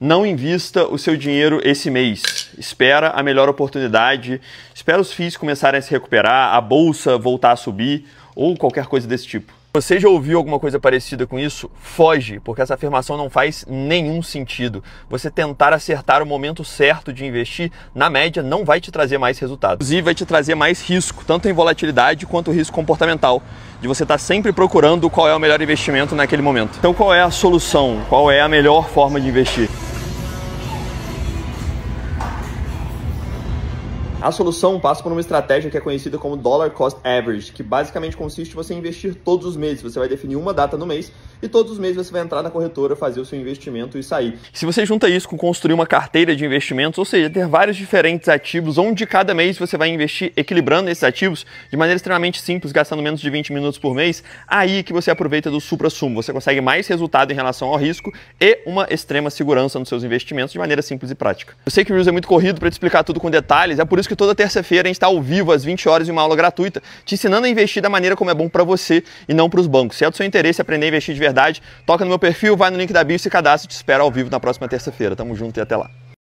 Não invista o seu dinheiro esse mês. Espera a melhor oportunidade, espera os FIIs começarem a se recuperar, a bolsa voltar a subir ou qualquer coisa desse tipo. Você já ouviu alguma coisa parecida com isso? Foge, porque essa afirmação não faz nenhum sentido. Você tentar acertar o momento certo de investir, na média, não vai te trazer mais resultado. Inclusive, vai te trazer mais risco, tanto em volatilidade quanto risco comportamental, de você estar tá sempre procurando qual é o melhor investimento naquele momento. Então, qual é a solução? Qual é a melhor forma de investir? A solução passa por uma estratégia que é conhecida como Dollar Cost Average, que basicamente consiste em você investir todos os meses. Você vai definir uma data no mês e todos os meses você vai entrar na corretora, fazer o seu investimento e sair. Se você junta isso com construir uma carteira de investimentos, ou seja, ter vários diferentes ativos, onde cada mês você vai investir equilibrando esses ativos de maneira extremamente simples, gastando menos de 20 minutos por mês, aí que você aproveita do supra-sumo. Você consegue mais resultado em relação ao risco e uma extrema segurança nos seus investimentos de maneira simples e prática. Eu sei que o Reels é muito corrido para te explicar tudo com detalhes, é por isso que toda terça-feira a gente está ao vivo às 20 horas em uma aula gratuita, te ensinando a investir da maneira como é bom para você e não para os bancos. Se é do seu interesse aprender a investir de verdade, toca no meu perfil, vai no link da bio, se cadastra, te espero ao vivo na próxima terça-feira. Tamo junto e até lá.